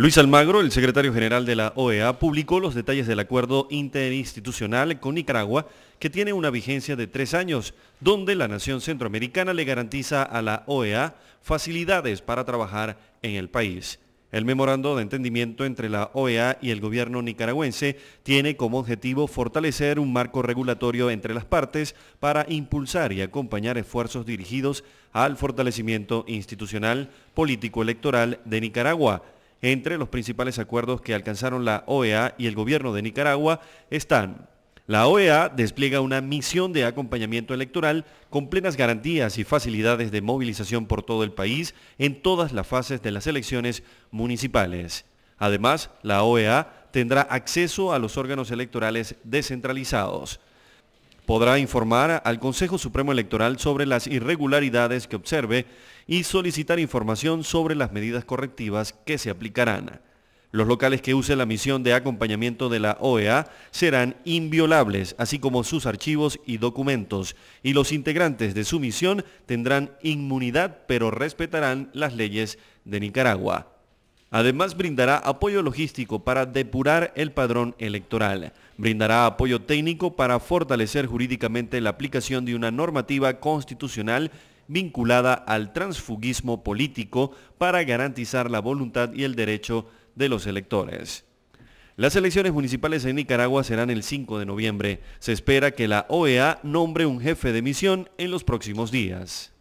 Luis Almagro, el secretario general de la OEA, publicó los detalles del acuerdo interinstitucional con Nicaragua que tiene una vigencia de tres años, donde la nación centroamericana le garantiza a la OEA facilidades para trabajar en el país. El memorando de entendimiento entre la OEA y el gobierno nicaragüense tiene como objetivo fortalecer un marco regulatorio entre las partes para impulsar y acompañar esfuerzos dirigidos al fortalecimiento institucional político-electoral de Nicaragua entre los principales acuerdos que alcanzaron la OEA y el gobierno de Nicaragua están la OEA despliega una misión de acompañamiento electoral con plenas garantías y facilidades de movilización por todo el país en todas las fases de las elecciones municipales. Además, la OEA tendrá acceso a los órganos electorales descentralizados podrá informar al Consejo Supremo Electoral sobre las irregularidades que observe y solicitar información sobre las medidas correctivas que se aplicarán. Los locales que usen la misión de acompañamiento de la OEA serán inviolables, así como sus archivos y documentos, y los integrantes de su misión tendrán inmunidad pero respetarán las leyes de Nicaragua. Además, brindará apoyo logístico para depurar el padrón electoral. Brindará apoyo técnico para fortalecer jurídicamente la aplicación de una normativa constitucional vinculada al transfugismo político para garantizar la voluntad y el derecho de los electores. Las elecciones municipales en Nicaragua serán el 5 de noviembre. Se espera que la OEA nombre un jefe de misión en los próximos días.